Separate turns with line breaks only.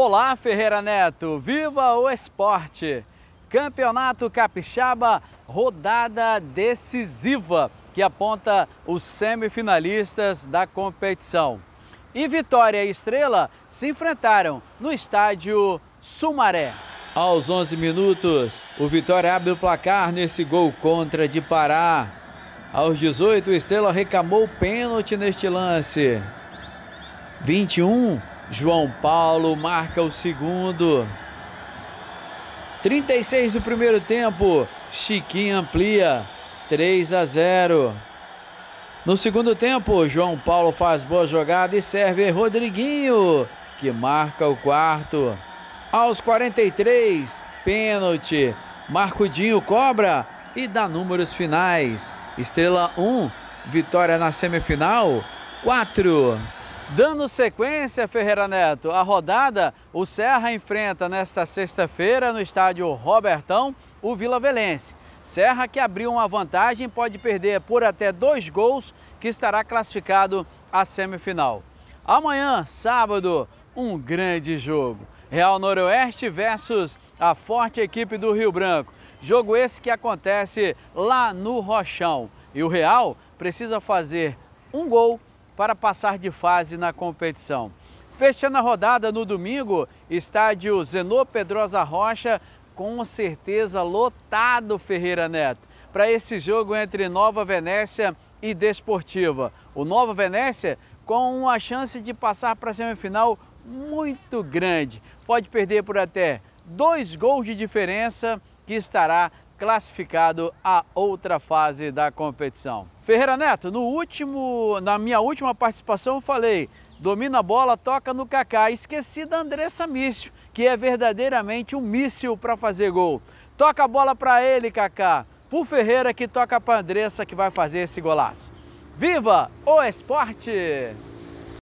Olá, Ferreira Neto! Viva o esporte! Campeonato Capixaba, rodada decisiva que aponta os semifinalistas da competição. E Vitória e Estrela se enfrentaram no estádio Sumaré. Aos 11 minutos, o Vitória abre o placar nesse gol contra de Pará. Aos 18, o Estrela recamou o pênalti neste lance. 21, João Paulo marca o segundo. 36 do primeiro tempo. Chiquinho amplia. 3 a 0. No segundo tempo, João Paulo faz boa jogada e serve Rodriguinho, que marca o quarto. Aos 43, pênalti. Marcudinho cobra e dá números finais. Estrela 1, vitória na semifinal 4. Dando sequência, Ferreira Neto, a rodada, o Serra enfrenta nesta sexta-feira no estádio Robertão o Vila Velense. Serra, que abriu uma vantagem, pode perder por até dois gols, que estará classificado à semifinal. Amanhã, sábado, um grande jogo. Real Noroeste versus a forte equipe do Rio Branco. Jogo esse que acontece lá no Rochão. E o Real precisa fazer um gol para passar de fase na competição. Fechando a rodada no domingo, estádio Zenô Pedrosa Rocha, com certeza lotado Ferreira Neto, para esse jogo entre Nova Venécia e Desportiva. O Nova Venécia com uma chance de passar para a semifinal muito grande. Pode perder por até dois gols de diferença que estará classificado à outra fase da competição. Ferreira Neto, no último, na minha última participação eu falei, domina a bola, toca no Kaká, esqueci da Andressa Mício, que é verdadeiramente um míssil para fazer gol. Toca a bola para ele, Kaká. Por Ferreira que toca para Andressa que vai fazer esse golaço. Viva o esporte!